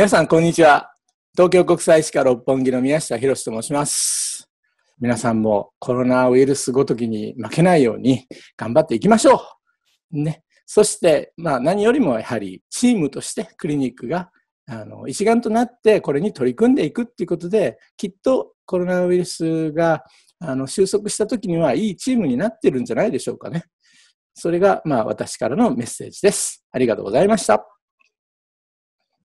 皆さん、こんにちは。東京国際歯科六本木の宮下博と申します。皆さんもコロナウイルスごときに負けないように頑張っていきましょう。ね。そして、まあ何よりもやはりチームとしてクリニックがあの一丸となってこれに取り組んでいくっていうことで、きっとコロナウイルスがあの収束した時にはいいチームになってるんじゃないでしょうかね。それがまあ私からのメッセージです。ありがとうございました。